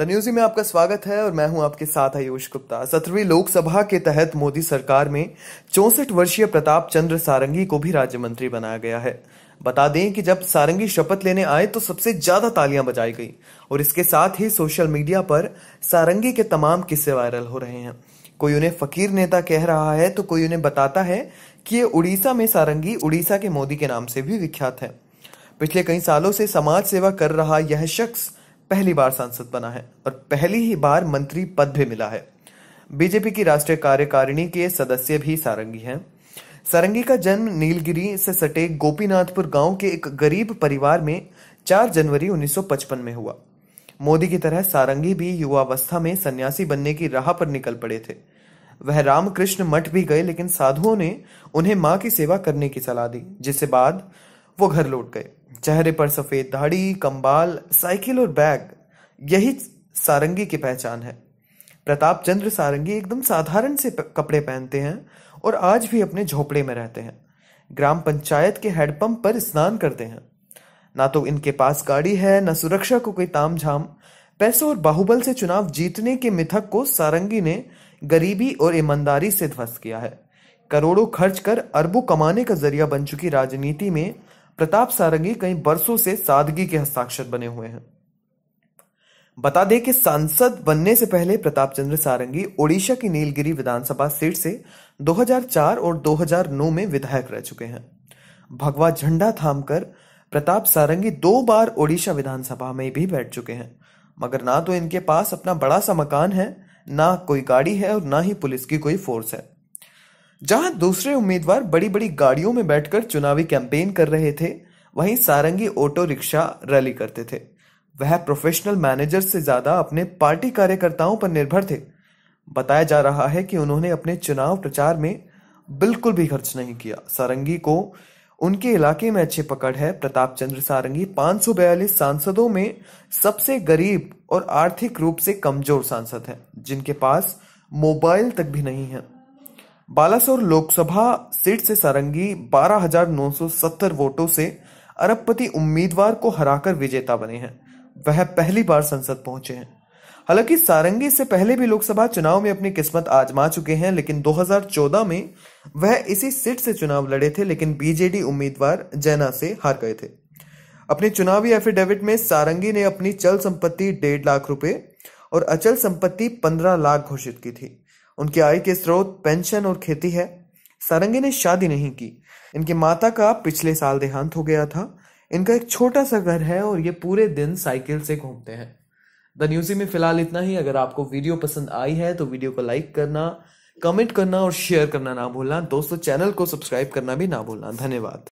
the न्यूजी में आपका स्वागत है और मैं हूं आपके साथ आयुष गुप्ता सत्रहवीं लोकसभा के तहत मोदी सरकार में चौसठ वर्षीय प्रताप चंद्र सारंगी को भी राज्य मंत्री बनाया गया है बता दें कि जब सारंगी शपथ लेने आए तो सबसे ज्यादा तालियां बजाई गई और इसके साथ ही सोशल मीडिया पर सारंगी के तमाम किस्से वायरल हो रहे हैं कोई उन्हें फकीर नेता कह रहा है तो कोई उन्हें बताता है कि ये उड़ीसा में सारंगी उड़ीसा के मोदी के नाम से भी विख्यात है पिछले कई सालों से समाज सेवा कर रहा यह शख्स पहली बार सांसद बना है और पहली ही बार मंत्री पद भी मिला है बीजेपी की राष्ट्रीय कार्यकारिणी के सदस्य भी सारंगी हैं सारंगी का जन्म नीलगिरी से सटे गोपीनाथपुर गांव के एक गरीब परिवार में 4 जनवरी 1955 में हुआ मोदी की तरह सारंगी भी युवावस्था में सन्यासी बनने की राह पर निकल पड़े थे वह रामकृष्ण मठ भी गए लेकिन साधुओं ने उन्हें मां की सेवा करने की सलाह दी जिसके बाद वो घर लौट गए चेहरे पर सफ़ेद दाढ़ी कंबाल साइकिल और बैग यही सारंगी की पहचान है प्रताप चंद्र सारंगी एकदम साधारण से कपड़े पहनते हैं और आज भी अपने झोपड़े में रहते हैं ग्राम पंचायत के हेडपंप पर स्नान करते हैं ना तो इनके पास गाड़ी है ना सुरक्षा को कोई ताम झाम पैसों और बाहुबल से चुनाव जीतने के मिथक को सारंगी ने गरीबी और ईमानदारी से ध्वस्त किया है करोड़ों खर्च कर अरबों कमाने का जरिया बन चुकी राजनीति में प्रताप सारंगी कई बरसों से सादगी के हस्ताक्षर बने हुए हैं बता दें कि सांसद बनने से पहले प्रताप चंद्र सारंगी ओडिशा की नीलगिरी विधानसभा सीट से 2004 और 2009 में विधायक रह चुके हैं भगवा झंडा थामकर प्रताप सारंगी दो बार ओडिशा विधानसभा में भी बैठ चुके हैं मगर ना तो इनके पास अपना बड़ा सा मकान है ना कोई गाड़ी है और ना ही पुलिस की कोई फोर्स है जहां दूसरे उम्मीदवार बड़ी बड़ी गाड़ियों में बैठकर चुनावी कैंपेन कर रहे थे वहीं सारंगी ऑटो रिक्शा रैली करते थे वह प्रोफेशनल मैनेजर से ज्यादा अपने पार्टी कार्यकर्ताओं पर निर्भर थे बताया जा रहा है कि उन्होंने अपने चुनाव प्रचार में बिल्कुल भी खर्च नहीं किया सारंगी को उनके इलाके में अच्छी पकड़ है प्रताप चंद्र सारंगी 542 सांसदों में सबसे गरीब और आर्थिक रूप से कमजोर सांसद हैं जिनके पास मोबाइल तक भी नहीं है बालासोर लोकसभा सीट से सारंगी 12,970 वोटों से अरबपति उम्मीदवार को हराकर विजेता बने हैं वह पहली बार संसद पहुंचे हैं हालांकि सारंगी से पहले भी लोकसभा चुनाव में अपनी किस्मत आजमा चुके हैं लेकिन 2014 में वह इसी सीट से चुनाव लड़े थे लेकिन बीजेडी उम्मीदवार जैना से हार गए थे अपने चुनावी एफिडेविट में सारंगी ने अपनी चल संपत्ति डेढ़ लाख रुपए और अचल संपत्ति पंद्रह लाख घोषित की थी उनकी आय के स्रोत पेंशन और खेती है सारंगी ने शादी नहीं की इनके माता का पिछले साल देहांत हो गया था इनका एक छोटा सा घर है और ये पूरे दिन साइकिल से घूमते हैं द न्यूजी में फिलहाल इतना ही अगर आपको वीडियो पसंद आई है तो वीडियो को लाइक करना कमेंट करना और शेयर करना ना भूलना दोस्तों चैनल को सब्सक्राइब करना भी ना भूलना धन्यवाद